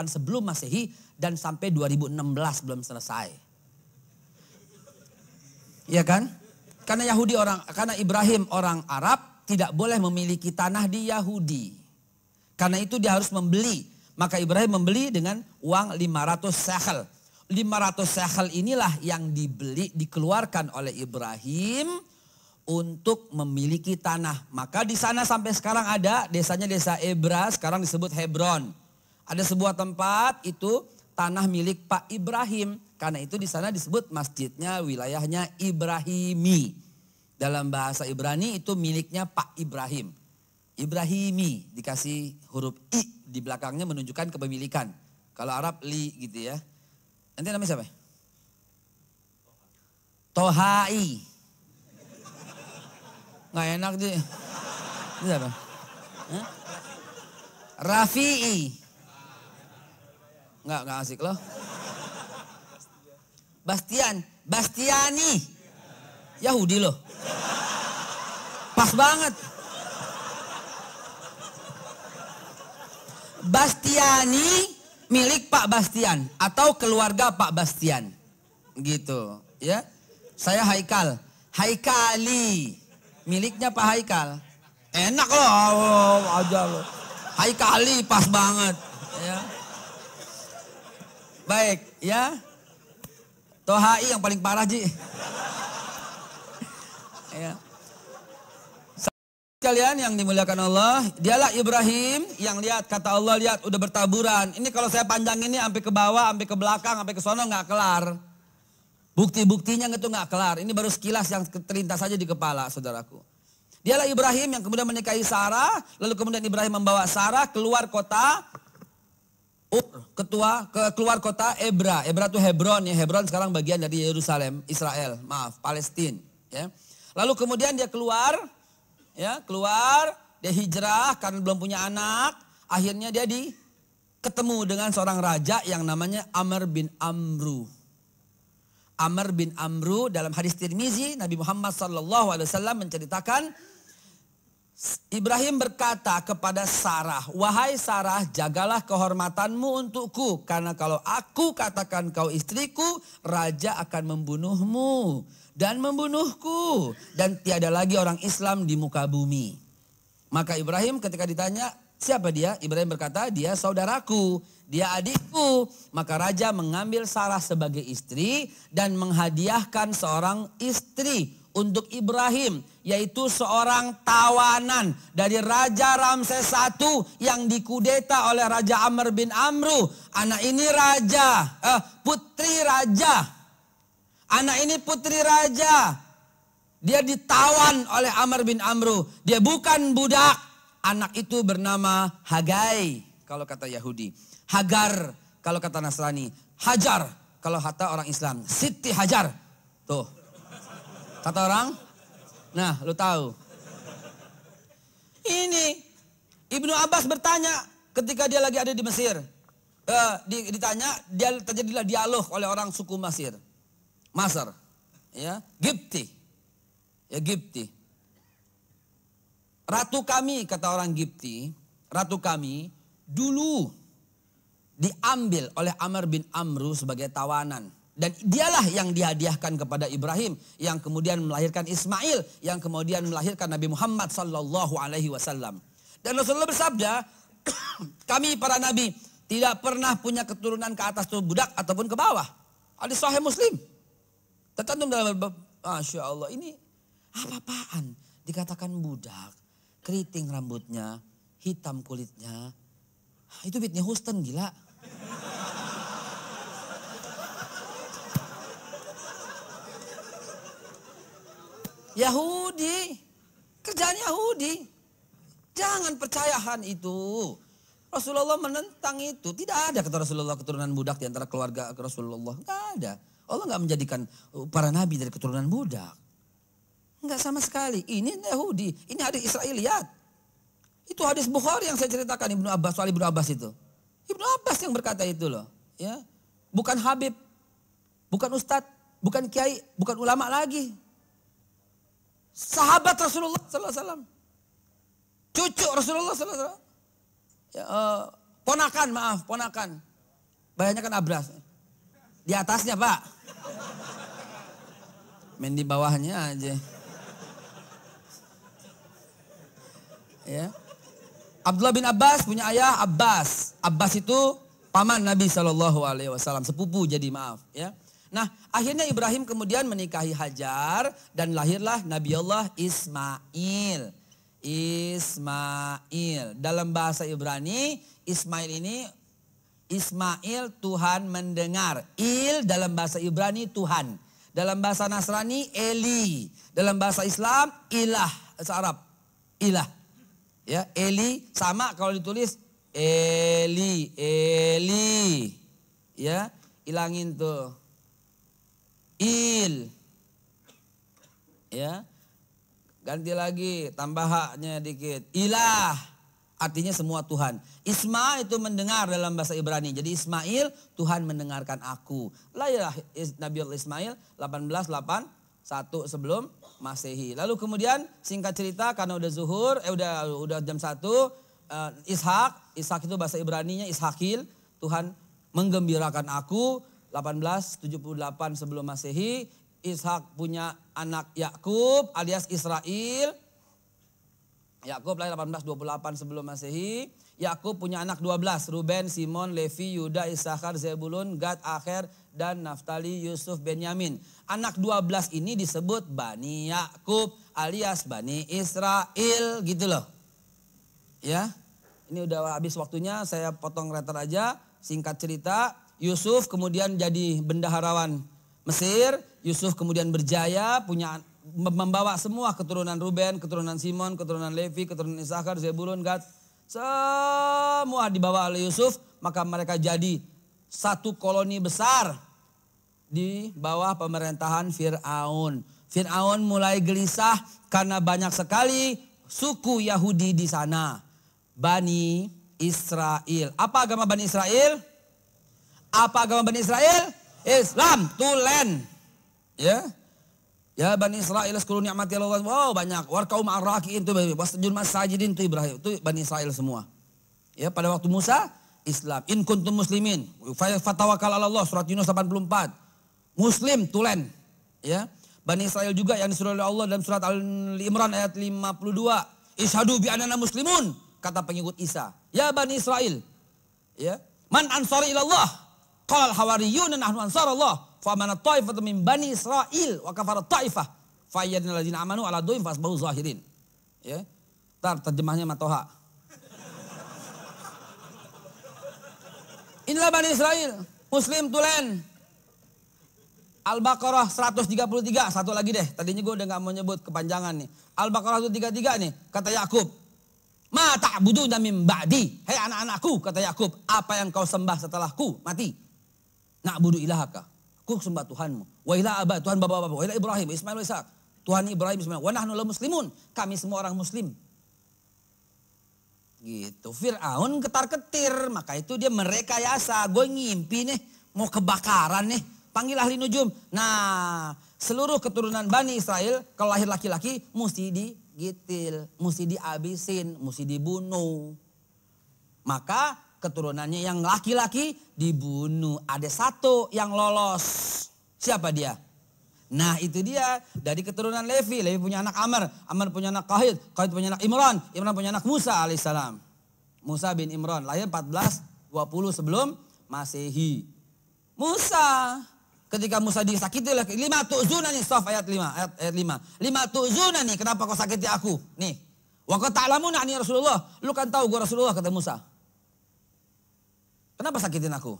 sebelum Masehi dan sampai 2016 belum selesai. Iya kan? Karena Yahudi orang karena Ibrahim orang Arab tidak boleh memiliki tanah di Yahudi. Karena itu dia harus membeli. Maka Ibrahim membeli dengan uang 500 sekel. 500 sekel inilah yang dibeli dikeluarkan oleh Ibrahim untuk memiliki tanah. Maka di sana sampai sekarang ada desanya desa Ebra, sekarang disebut Hebron. Ada sebuah tempat itu tanah milik Pak Ibrahim. Karena itu di sana disebut masjidnya, wilayahnya Ibrahimi. Dalam bahasa Ibrani itu miliknya Pak Ibrahim. Ibrahimi dikasih huruf I di belakangnya menunjukkan kepemilikan. Kalau Arab li gitu ya. Nanti namanya siapa? Tohai. Gak enak deh. Itu apa? Rafi'i. Nggak, nggak asik loh. Bastian. Bastiani. Yahudi loh. Pas banget. Bastiani milik Pak Bastian atau keluarga Pak Bastian. Gitu, ya. Saya Haikal. Haikali. Miliknya Pak Haikal. Enak loh, oh, aja loh. Haikali pas banget. Ya. Baik, ya. Tohai yang paling parah, Ji. ya. Kalian yang dimuliakan Allah, dialah Ibrahim yang lihat kata Allah lihat udah bertaburan. Ini kalau saya panjang ini sampai ke bawah, sampai ke belakang, sampai ke sana nggak kelar. Bukti-buktinya itu nggak kelar. Ini baru sekilas yang terlintas saja di kepala, saudaraku. Dialah Ibrahim yang kemudian menikahi Sarah, lalu kemudian Ibrahim membawa Sarah keluar kota Ur, ketua ke keluar kota Ebra. Ebra itu Hebron ya. Hebron sekarang bagian dari Yerusalem, Israel, maaf, Palestina, ya. Lalu kemudian dia keluar ya, keluar, dia hijrah karena belum punya anak, akhirnya dia di ketemu dengan seorang raja yang namanya Amr bin Amru. Amr bin Amru dalam hadis Tirmizi Nabi Muhammad sallallahu alaihi wasallam menceritakan Ibrahim berkata kepada Sarah, "Wahai Sarah, jagalah kehormatanmu untukku karena kalau aku katakan kau istriku, raja akan membunuhmu dan membunuhku dan tiada lagi orang Islam di muka bumi." Maka Ibrahim ketika ditanya, Siapa dia? Ibrahim berkata, dia saudaraku, dia adikku. Maka raja mengambil Sarah sebagai istri dan menghadiahkan seorang istri untuk Ibrahim. Yaitu seorang tawanan dari Raja Ramses I yang dikudeta oleh Raja Amr bin Amru. Anak ini raja, eh, putri raja. Anak ini putri raja. Dia ditawan oleh Amr bin Amru. Dia bukan budak anak itu bernama Hagai kalau kata Yahudi. Hagar kalau kata Nasrani. Hajar kalau kata orang Islam. Siti Hajar. Tuh. Kata orang. Nah, lu tahu. Ini Ibnu Abbas bertanya ketika dia lagi ada di Mesir. E, ditanya, dia terjadilah dialog oleh orang suku Mesir. Masar. Ya, Gipti. Ya, Gipti. Ratu kami, kata orang Gipti, ratu kami dulu diambil oleh Amr bin Amru sebagai tawanan. Dan dialah yang dihadiahkan kepada Ibrahim yang kemudian melahirkan Ismail yang kemudian melahirkan Nabi Muhammad sallallahu alaihi wasallam. Dan Rasulullah bersabda, kami para nabi tidak pernah punya keturunan ke atas tubuh budak ataupun ke bawah. Hadis sahih Muslim. Tercantum dalam Masya Allah ini apa-apaan dikatakan budak keriting rambutnya, hitam kulitnya. Ah, itu Whitney Houston gila. Yahudi, kerjaan Yahudi. Jangan percayaan itu. Rasulullah menentang itu. Tidak ada kata Rasulullah keturunan budak di antara keluarga Rasulullah. Tidak ada. Allah nggak menjadikan uh, para nabi dari keturunan budak. Enggak sama sekali. Ini Yahudi, ini hadis Israeliat. Itu hadis Bukhari yang saya ceritakan Ibnu Abbas, soal Ibnu Abbas itu. Ibnu Abbas yang berkata itu loh, ya. Bukan Habib, bukan ustadz, bukan kiai, bukan ulama lagi. Sahabat Rasulullah sallallahu alaihi wasallam. Cucu Rasulullah sallallahu alaihi wasallam. Ya, uh, ponakan, maaf, ponakan. Bayarnya kan abras. Di atasnya, Pak. Main di bawahnya aja. Ya. Abdullah bin Abbas punya ayah Abbas. Abbas itu paman Nabi Shallallahu Alaihi Wasallam, sepupu jadi maaf. Ya. Nah akhirnya Ibrahim kemudian menikahi Hajar dan lahirlah Nabi Allah Ismail. Ismail. Dalam bahasa Ibrani, Ismail ini Ismail Tuhan mendengar. Il dalam bahasa Ibrani Tuhan. Dalam bahasa Nasrani Eli. Dalam bahasa Islam ilah. Bahasa Arab ilah. Ya, Eli sama kalau ditulis Eli, Eli. Ya, hilangin tuh. Il. Ya. Ganti lagi, tambah haknya dikit. Ilah. Artinya semua Tuhan. Isma itu mendengar dalam bahasa Ibrani. Jadi Ismail, Tuhan mendengarkan aku. Lah ya Nabi Ismail 1881 sebelum Masehi. Lalu kemudian singkat cerita karena udah zuhur, eh udah udah jam satu. uh, Ishak, Ishak itu bahasa Ibrani-nya Ishakil, Tuhan menggembirakan aku 1878 sebelum Masehi, Ishak punya anak Yakub alias Israel. Yakub lahir 1828 sebelum Masehi. Yakub punya anak 12, Ruben, Simon, Levi, Yuda, Isakar, Zebulun, Gad, Akhir, dan Naftali Yusuf Benyamin. Anak 12 ini disebut Bani Yakub alias Bani Israel gitu loh. Ya. Ini udah habis waktunya, saya potong retor aja. Singkat cerita, Yusuf kemudian jadi bendaharawan Mesir, Yusuf kemudian berjaya punya membawa semua keturunan Ruben, keturunan Simon, keturunan Levi, keturunan Isakar, Zebulun, Gad, semua dibawa oleh Yusuf, maka mereka jadi satu koloni besar di bawah pemerintahan Firaun. Firaun mulai gelisah karena banyak sekali suku Yahudi di sana. Bani Israel. Apa agama Bani Israel? Apa agama Bani Israel? Islam, tulen. Ya. Ya Bani Israel sekulu ni'mati Allah. Wow, banyak. Warqaum arraqiin itu Wasajun masajidin itu Ibrahim. Itu Bani Israel semua. Ya, pada waktu Musa Islam. In kuntum muslimin. Fatawakal Allah surat Yunus 84. Muslim tulen. Ya. Bani Israel juga yang disuruh oleh Allah dalam surat Al-Imran ayat 52. Ishadu bi anana muslimun. Kata pengikut Isa. Ya Bani Israel. Ya. Man ansari ilallah. Qala al-hawariyun nahnu ansar Allah. Faman taifat min Bani Israel wa kafara ta'ifah. Fayyadna ladina amanu ala duim fasbahu zahirin. Ya. Tar terjemahnya matoha. Inilah Bani Israel. Muslim Tulen. Al-Baqarah 133. Satu lagi deh. Tadinya gue udah gak mau nyebut kepanjangan nih. Al-Baqarah 133 nih. Kata Yakub. Ma ta'buduna min ba'di. Hei anak-anakku. Kata Yakub. Apa yang kau sembah setelahku? Mati. Nak budu ilahaka. Ku sembah Tuhanmu. Wa ilah abad. Tuhan bapak-bapak. Wa ilah Ibrahim. Ismail wa Ishak. Tuhan Ibrahim Ismail. Wa nahnu muslimun. Kami semua orang muslim. Gitu. Fir'aun ketar-ketir. Maka itu dia merekayasa. Gue ngimpi nih. Mau kebakaran nih. Panggil ahli nujum. Nah seluruh keturunan Bani Israel. Kalau lahir laki-laki mesti digitil. Mesti diabisin. Mesti dibunuh. Maka keturunannya yang laki-laki dibunuh. Ada satu yang lolos. Siapa dia? Nah itu dia dari keturunan Levi. Levi punya anak Amr, Amr punya anak Qahid, Qahid punya anak Imran, Imran punya anak Musa alaihissalam. Musa bin Imran lahir 14 20 sebelum Masehi. Musa ketika Musa disakiti oleh lima tu'zunani Sof ayat lima ayat, ayat lima Lima tu'zunani kenapa kau sakiti aku? Nih. Wa kau ta'lamu nih Rasulullah. Lu kan tahu gua Rasulullah kata Musa. Kenapa sakitin aku?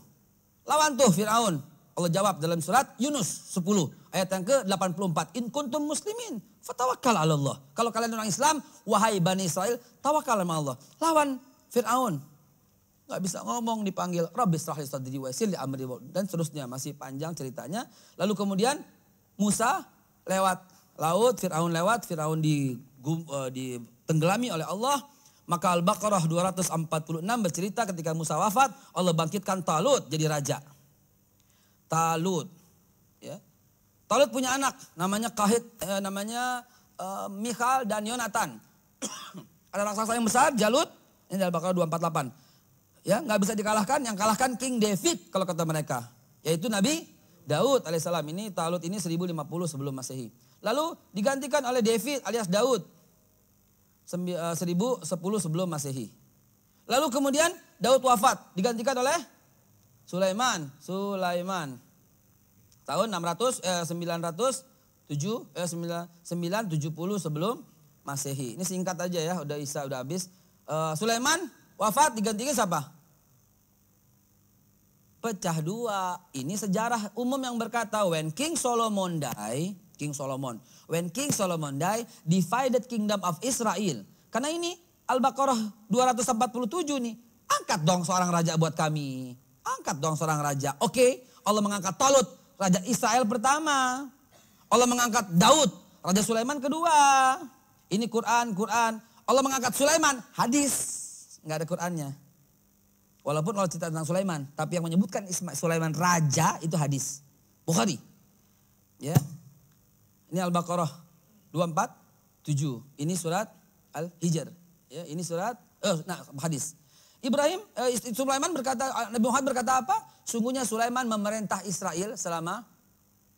Lawan tuh Firaun. Allah jawab dalam surat Yunus 10 ayat yang ke-84. In kuntum muslimin fatawakkal ala Allah. Kalau kalian orang Islam, wahai Bani Israel, tawakal sama Allah. Lawan Fir'aun. nggak bisa ngomong dipanggil Rabbi Srahli Sadri Wasil Amri dan seterusnya masih panjang ceritanya. Lalu kemudian Musa lewat laut, Fir'aun lewat, Fir'aun di, eh, ditenggelami tenggelami oleh Allah. Maka Al-Baqarah 246 bercerita ketika Musa wafat, Allah bangkitkan Talut jadi raja. Talut. Ya. Talut punya anak namanya Kahit, eh, namanya eh, Michal dan Yonatan. Ada raksasa yang besar, Jalut. Ini dalam bakal 248. Ya, nggak bisa dikalahkan. Yang kalahkan King David kalau kata mereka, yaitu Nabi Daud alaihissalam. Ini Talut ini 1050 sebelum Masehi. Lalu digantikan oleh David alias Daud 1010 eh, sebelum Masehi. Lalu kemudian Daud wafat digantikan oleh Sulaiman, Sulaiman. Tahun 600 eh, 900 7 eh, 970 sebelum Masehi. Ini singkat aja ya, udah Isa udah habis. Eh, Sulaiman wafat digantikan siapa? Pecah dua. Ini sejarah umum yang berkata when King Solomon died, King Solomon. When King Solomon died divided kingdom of Israel. Karena ini Al-Baqarah 247 nih. Angkat dong seorang raja buat kami. Angkat dong seorang raja. Oke, okay, Allah mengangkat Talut, raja Israel pertama. Allah mengangkat Daud, raja Sulaiman kedua. Ini Quran, Quran. Allah mengangkat Sulaiman, hadis. Enggak ada Qurannya. Walaupun kalau cerita tentang Sulaiman, tapi yang menyebutkan Isma Sulaiman raja itu hadis. Bukhari. Ya. Ini Al-Baqarah 247, Ini surat Al-Hijr. Ya, ini surat eh nah hadis. Ibrahim, uh, Sulaiman berkata, eh, Nabi Muhammad berkata apa? Sungguhnya Sulaiman memerintah Israel selama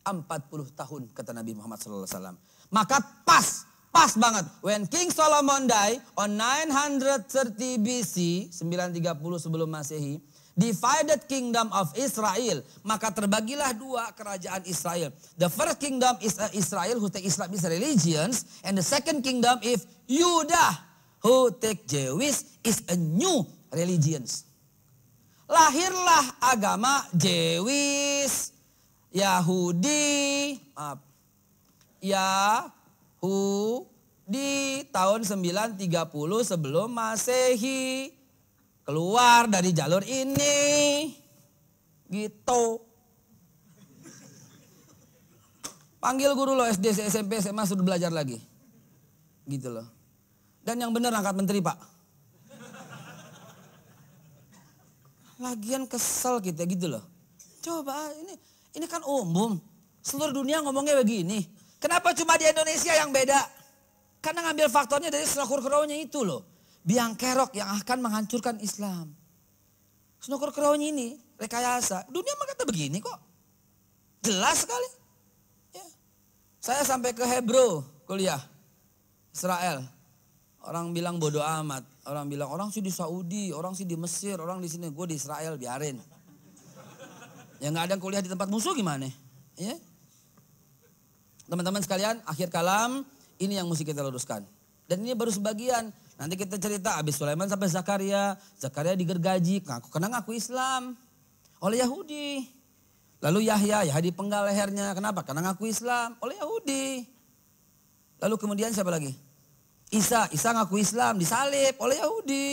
40 tahun, kata Nabi Muhammad Sallallahu Alaihi Wasallam. Maka pas, pas banget. When King Solomon die on 930 BC, 930 sebelum masehi, divided kingdom of Israel, maka terbagilah dua kerajaan Israel. The first kingdom is eh, Israel who take Islam is religions, and the second kingdom if Judah who take Jewish is a new religions. Lahirlah agama Jewis, Yahudi, maaf, Yahudi tahun 930 sebelum Masehi. Keluar dari jalur ini. Gitu. Panggil guru lo SD, SMP, SMA sudah belajar lagi. Gitu loh. Dan yang benar angkat menteri pak. lagian kesel kita gitu loh. Coba ah, ini ini kan umum. Seluruh dunia ngomongnya begini. Kenapa cuma di Indonesia yang beda? Karena ngambil faktornya dari snokur keraunya itu loh. Biang kerok yang akan menghancurkan Islam. Snokur keraunya ini rekayasa. Dunia mah kata begini kok. Jelas sekali. Ya. Saya sampai ke Hebrew kuliah. Israel. Orang bilang bodoh amat. Orang bilang orang sih di Saudi, orang sih di Mesir, orang di sini. Gue di Israel biarin. Ya nggak ada kuliah di tempat musuh gimana? Ya. Teman-teman sekalian, akhir kalam ini yang mesti kita luruskan. Dan ini baru sebagian. Nanti kita cerita habis Sulaiman sampai Zakaria. Zakaria digergaji, ngaku, kena ngaku Islam. Oleh Yahudi. Lalu Yahya, Yahya dipenggal lehernya. Kenapa? Karena ngaku Islam. Oleh Yahudi. Lalu kemudian siapa lagi? Isa, Isa ngaku Islam, disalib oleh Yahudi.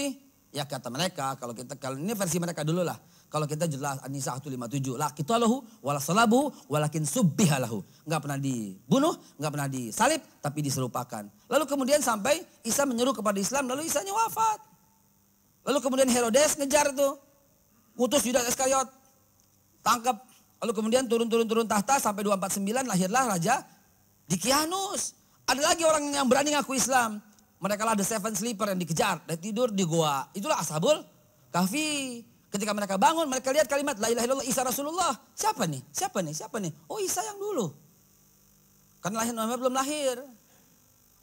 Ya kata mereka, kalau kita kalau ini versi mereka dulu lah. Kalau kita jelas An-Nisa 157, laqitalahu wala salabu walakin subbihalahu. Enggak pernah dibunuh, enggak pernah disalib, tapi diserupakan. Lalu kemudian sampai Isa menyeru kepada Islam, lalu Isanya wafat. Lalu kemudian Herodes ngejar tuh. Utus Yudas Iskariot. Tangkap. Lalu kemudian turun-turun-turun tahta sampai 249 lahirlah Raja Dikianus. Ada lagi orang yang berani ngaku Islam. Mereka lah the seven sleeper yang dikejar. Dan tidur di goa. Itulah ashabul kahfi. Ketika mereka bangun, mereka lihat kalimat La ilaha illallah Isa Rasulullah. Siapa nih? Siapa nih? Siapa nih? Oh Isa yang dulu. Karena lahir namanya belum lahir.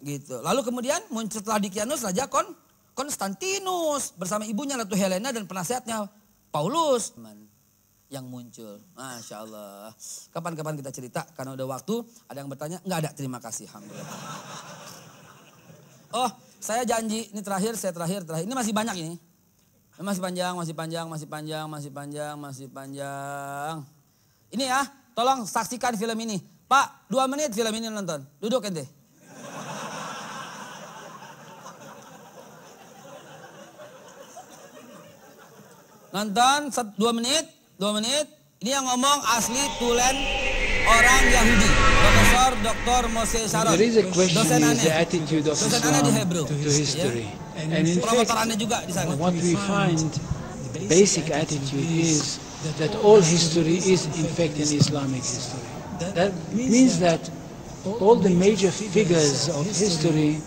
Gitu. Lalu kemudian muncul setelah Dikianus Raja Kon Konstantinus bersama ibunya Ratu Helena dan penasehatnya Paulus yang muncul. Masya Allah. Kapan-kapan kita cerita karena udah waktu. Ada yang bertanya? Enggak ada. Terima kasih. Alhamdulillah. Oh, saya janji, ini terakhir, saya terakhir, terakhir. Ini masih banyak ini. Ini masih panjang, masih panjang, masih panjang, masih panjang, masih panjang. Ini ya, tolong saksikan film ini. Pak, dua menit film ini nonton. Duduk ente. Nonton dua menit, dua menit. Ini yang ngomong asli tulen orang Yahudi. There is a question is the attitude of Islam to history. And in fact, what we find, basic attitude is that all history is in fact an Islamic history. That means that all the major figures of history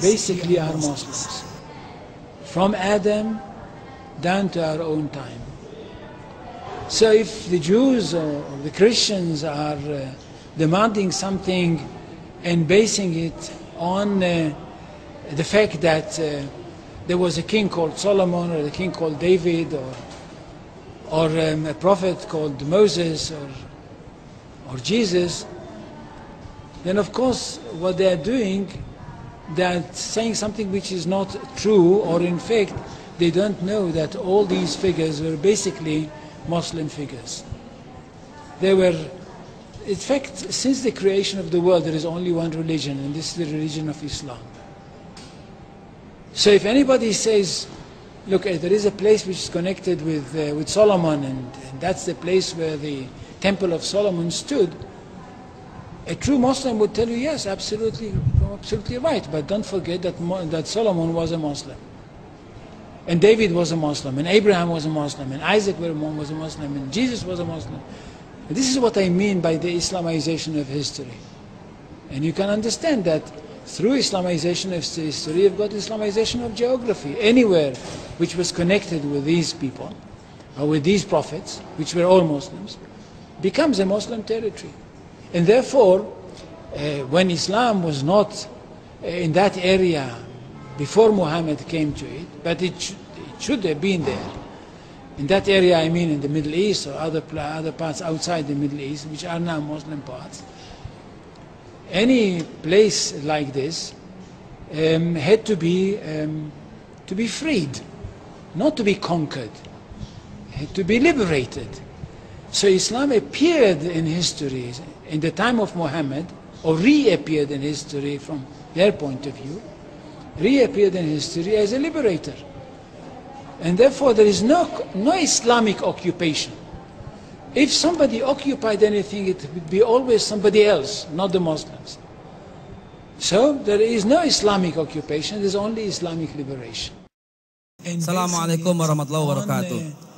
basically are Muslims. From Adam down to our own time. So if the Jews or the Christians are uh, demanding something and basing it on uh, the fact that uh, there was a king called Solomon or a king called David or, or um, a prophet called Moses or, or Jesus, then of course what they are doing, they are saying something which is not true or in fact they don't know that all these figures were basically Muslim figures. They were in fact, since the creation of the world, there is only one religion, and this is the religion of Islam. So if anybody says, look, eh, there is a place which is connected with, uh, with Solomon, and, and that's the place where the Temple of Solomon stood, a true Muslim would tell you, yes, absolutely, absolutely right. But don't forget that, that Solomon was a Muslim. And David was a Muslim. And Abraham was a Muslim. And Isaac was a Muslim. And Jesus was a Muslim. This is what I mean by the Islamization of history. And you can understand that through Islamization of history, you've got Islamization of geography. Anywhere which was connected with these people, or with these prophets, which were all Muslims, becomes a Muslim territory. And therefore, uh, when Islam was not uh, in that area before Muhammad came to it, but it, sh it should have been there, in that area, I mean in the Middle East or other, other parts outside the Middle East, which are now Muslim parts, any place like this um, had to be, um, to be freed, not to be conquered, had to be liberated. So Islam appeared in history in the time of Muhammad, or reappeared in history from their point of view, reappeared in history as a liberator. And therefore, there is no, no Islamic occupation. If somebody occupied anything, it would be always somebody else, not the Muslims. So there is no Islamic occupation, there's only Islamic liberation. Assalamu alaikum warahmatullahi wabarakatuh.